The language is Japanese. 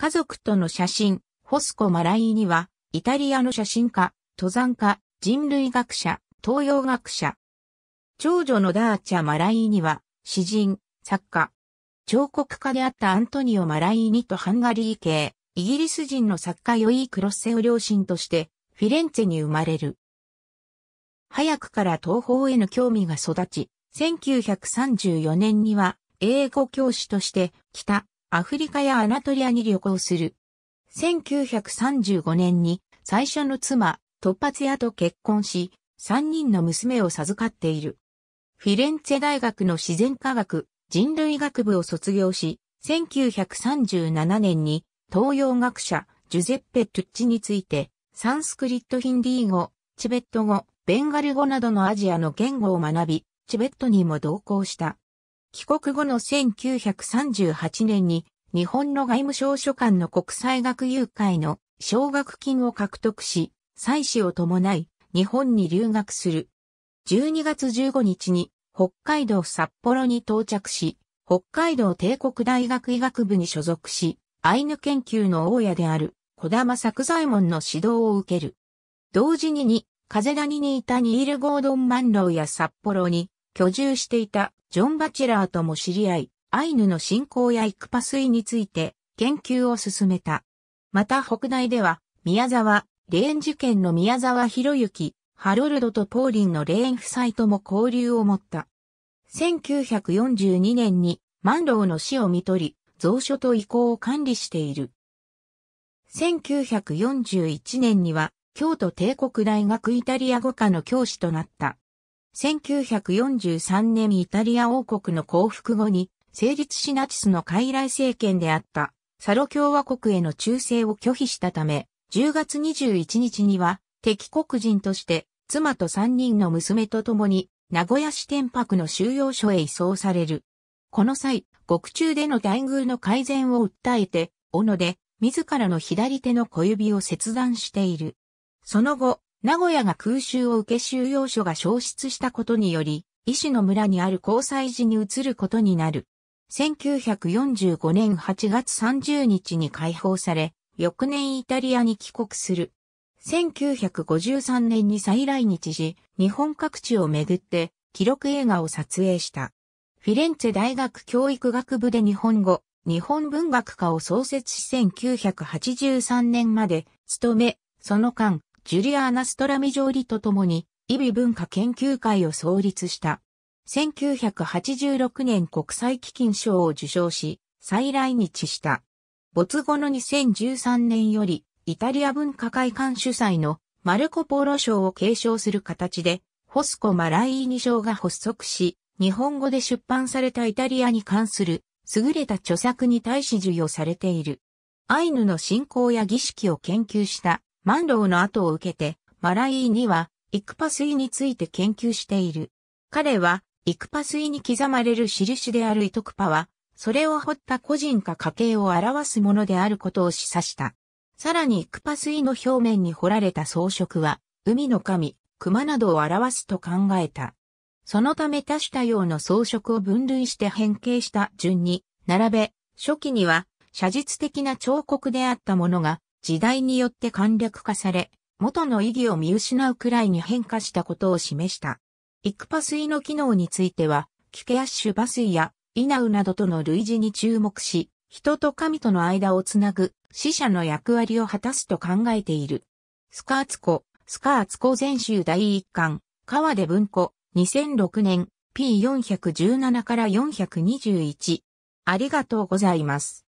家族との写真、ホスコ・マライーニは、イタリアの写真家、登山家、人類学者、東洋学者。長女のダーチャ・マライーニは、詩人、作家。彫刻家であったアントニオ・マライーニとハンガリー系、イギリス人の作家ヨイー・クロッセを両親として、フィレンツェに生まれる。早くから東方への興味が育ち、1934年には英語教師として北アフリカやアナトリアに旅行する。1935年に最初の妻、突発屋と結婚し、3人の娘を授かっている。フィレンツェ大学の自然科学、人類学部を卒業し、1937年に東洋学者ジュゼッペ・トゥッチについて、サンスクリット・ヒンディー語、チベット語、ベンガル語などのアジアの言語を学び、チベットにも同行した。帰国後の1938年に日本の外務省書館の国際学友会の奨学金を獲得し、妻子を伴い日本に留学する。12月15日に北海道札幌に到着し、北海道帝国大学医学部に所属し、アイヌ研究の大家である小玉作左衛門の指導を受ける。同時にに、風谷にいたニール・ゴードン・マンローや札幌に居住していたジョン・バチェラーとも知り合い、アイヌの信仰やイクパスイについて研究を進めた。また北大では、宮沢、レーン事件の宮沢博之、ハロルドとポーリンのレーン夫妻とも交流を持った。1942年にマンローの死を見取り、蔵書と遺構を管理している。1941年には、京都帝国大学イタリア語科の教師となった。1943年イタリア王国の降伏後に、成立しナチスの傀儡政権であった、サロ共和国への忠誠を拒否したため、10月21日には、敵国人として、妻と3人の娘と共に、名古屋市天白の収容所へ移送される。この際、獄中での待遇の改善を訴えて、斧で、自らの左手の小指を切断している。その後、名古屋が空襲を受け収容所が消失したことにより、医師の村にある交際時に移ることになる。1945年8月30日に解放され、翌年イタリアに帰国する。1953年に再来日し、日本各地を巡って記録映画を撮影した。フィレンツェ大学教育学部で日本語、日本文学科を創設し1983年まで勤め、その間、ジュリアーナ・ストラミジョーリと共に、イビ文化研究会を創立した。1986年国際基金賞を受賞し、再来日した。没後の2013年より、イタリア文化会館主催のマルコ・ポーロ賞を継承する形で、ホスコ・マライーニ賞が発足し、日本語で出版されたイタリアに関する優れた著作に対し授与されている。アイヌの信仰や儀式を研究したマンローの後を受けて、マライーニは、イクパスイについて研究している。彼は、イクパスイに刻まれる印であるイトクパは、それを掘った個人か家系を表すものであることを示唆した。さらにイクパスイの表面に掘られた装飾は、海の神、熊などを表すと考えた。そのため多種多様の装飾を分類して変形した順に並べ、初期には写実的な彫刻であったものが時代によって簡略化され、元の意義を見失うくらいに変化したことを示した。イクパスイの機能については、キケアッシュバスイやイナウなどとの類似に注目し、人と神との間をつなぐ死者の役割を果たすと考えている。スカーツコ、スカーツコ全集第一巻、川出文庫、2006年、P417 から421。ありがとうございます。